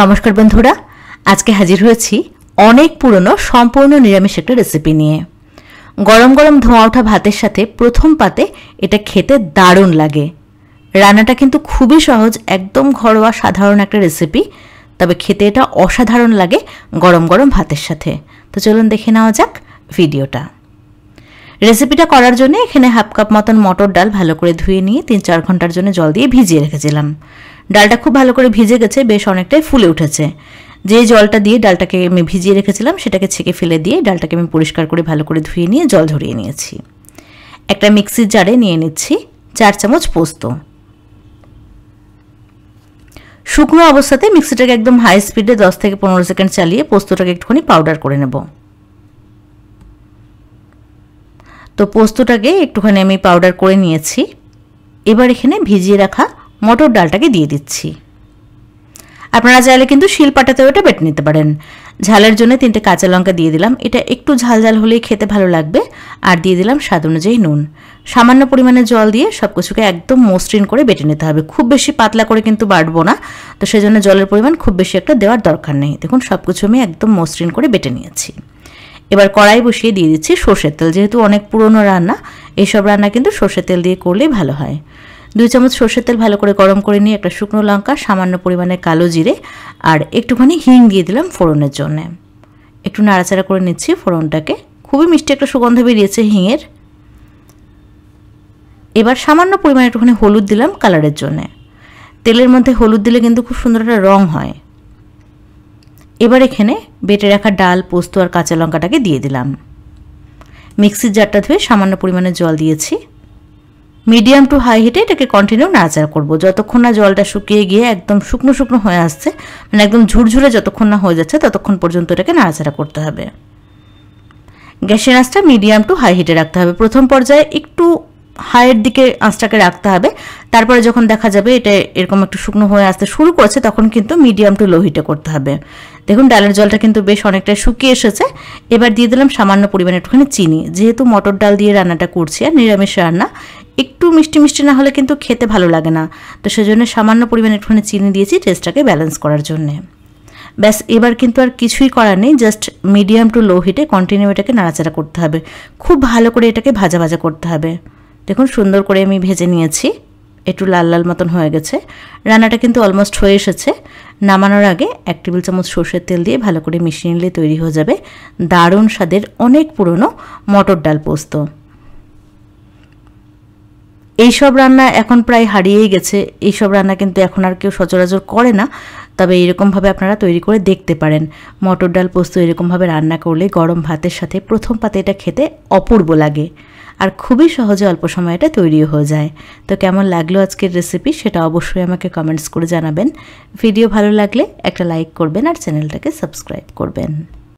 নমস্কার বন্ধুরা আজকে হাজির হয়েছি অনেক পুরনো সম্পূর্ণ নিরামিষ একটা রেসিপি নিয়ে গরম গরম ধোঁয়া ওঠা ভাতের সাথে প্রথম পাতে এটা খেতে দারুণ লাগে রান্নাটা কিন্তু খুবই সহজ একদম ঘরোয়া সাধারণ একটা রেসিপি তবে খেতে এটা অসাধারণ লাগে গরম গরম ভাতের সাথে তো চলুন দেখে নেওয়া যাক ভিডিওটা রেসিপিটা করার জন্য এখানে হাফ কাপ মতন মটর ডাল ভালো করে ধুয়ে নিয়ে তিন চার ঘন্টার জন্য জল দিয়ে ভিজিয়ে রেখেছিলাম ডালটা খুব ভালো করে ভিজে গেছে বেশ অনেকটাই ফুলে উঠেছে যে জলটা দিয়ে ডালটাকে আমি ভিজিয়ে রেখেছিলাম সেটাকে ছেঁকে ফেলে দিয়ে ডালটাকে আমি পরিষ্কার করে ভালো করে ধুয়ে নিয়ে জল ঝরিয়ে নিয়েছি একটা মিক্সির জারে নিয়ে নিচ্ছি চার চামচ পোস্ত শুকনো অবস্থাতে মিক্সিটাকে একদম হাই স্পিডে দশ থেকে পনেরো সেকেন্ড চালিয়ে পোস্তটাকে একটুখানি পাউডার করে নেব তো পোস্তটাকে একটুখানি আমি পাউডার করে নিয়েছি এবার এখানে ভিজিয়ে রাখা মটর ডালটাকে দিয়ে দিচ্ছি আপনারা চাইলে কিন্তু পাটাতেও এটা বেটে নিতে পারেন ঝালের জন্য তিনটে কাঁচা লঙ্কা দিয়ে দিলাম এটা একটু ঝাল ঝাল হলেই খেতে ভালো লাগবে আর দিয়ে দিলাম স্বাদ অনুযায়ী নুন সামান্য পরিমাণে জল দিয়ে সব কিছুকে একদম মসৃণ করে বেটে নিতে হবে খুব বেশি পাতলা করে কিন্তু বাড়বো না তো সেজন্য জলের পরিমাণ খুব বেশি একটা দেওয়ার দরকার নেই দেখুন সব কিছু আমি একদম মসৃণ করে বেটে নিয়েছি এবার কড়াই বসিয়ে দিয়ে দিচ্ছি সর্ষের তেল যেহেতু অনেক পুরনো রান্না এইসব রান্না কিন্তু সর্ষের তেল দিয়ে করলেই ভালো হয় দুই চামচ সর্ষের তেল ভালো করে গরম করে নিয়ে একটা শুকনো লঙ্কা সামান্য পরিমাণে কালো জিরে আর একটুখানি হিং দিয়ে দিলাম ফোড়নের জন্য একটু নাড়াচাড়া করে নিচ্ছি ফোড়নটাকে খুবই মিষ্টি একটা সুগন্ধ বেরিয়েছে হিঙের এবার সামান্য পরিমাণে একটুখানি হলুদ দিলাম কালারের জন্যে তেলের মধ্যে হলুদ দিলে কিন্তু খুব সুন্দর একটা রং হয় এবার এখানে বেটে রাখা ডাল পোস্ত আর কাঁচা লঙ্কাটাকে দিয়ে দিলাম মিক্সির জারটা ধুয়ে সামান্য পরিমাণে জল দিয়েছি মিডিয়াম টু হাই হিটে এটাকে কন্টিনিউ নাড়াচাড়া করবো যতক্ষণ না জলটা শুকিয়ে গিয়ে একদম শুকনো শুকনো হয়ে আসছে মানে একদম ঝুরঝুরে যতক্ষণ না হয়ে যাচ্ছে ততক্ষণ পর্যন্ত এটাকে নাড়াচাড়া করতে হবে গ্যাসের আঁচটা মিডিয়াম টু হাই হিটে রাখতে হবে প্রথম পর্যায়ে একটু হাইয়ের দিকে আঁচটাকে রাখতে হবে তারপরে যখন দেখা যাবে এটা এরকম একটু শুকনো হয়ে আসতে শুরু করছে তখন কিন্তু মিডিয়াম টু লো হিটে করতে হবে দেখুন ডালের জলটা কিন্তু বেশ অনেকটা শুকিয়ে এসেছে এবার দিয়ে দিলাম সামান্য পরিমাণে একটুখানি চিনি যেহেতু মটর ডাল দিয়ে রান্নাটা করছি আর নিরামিষ রান্না একটু মিষ্টি মিষ্টি না হলে কিন্তু খেতে ভালো লাগে না তো সেজন্য সামান্য পরিমাণে একটুখানি চিনি দিয়েছি টেস্টটাকে ব্যালেন্স করার জন্যে ব্যাস এবার কিন্তু আর কিছুই করার নেই জাস্ট মিডিয়াম টু লো হিটে কন্টিনিউ এটাকে নাড়াচাড়া করতে হবে খুব ভালো করে এটাকে ভাজা ভাজা করতে হবে দেখুন সুন্দর করে আমি ভেজে নিয়েছি একটু লাল লাল মতন হয়ে গেছে রান্নাটা কিন্তু অলমোস্ট হয়ে এসেছে নামানোর আগে এক টেবিল চামচ সর্ষের তেল দিয়ে ভালো করে মিশিয়ে নিলে তৈরি হয়ে যাবে দারুণ স্বাদের অনেক পুরনো মটর ডাল পোস্ত এইসব রান্না এখন প্রায় হারিয়েই গেছে এইসব রান্না কিন্তু এখন আর কেউ সচরাচর করে না তবে এরকমভাবে আপনারা তৈরি করে দেখতে পারেন মটর ডাল পোস্ত এরকমভাবে রান্না করলে গরম ভাতের সাথে প্রথম পাতে এটা খেতে অপূর্ব লাগে আর খুবই সহজে অল্প সময় এটা তৈরিও হয়ে যায় তো কেমন লাগলো আজকের রেসিপি সেটা অবশ্যই আমাকে কমেন্টস করে জানাবেন ভিডিও ভালো লাগলে একটা লাইক করবেন আর চ্যানেলটাকে সাবস্ক্রাইব করবেন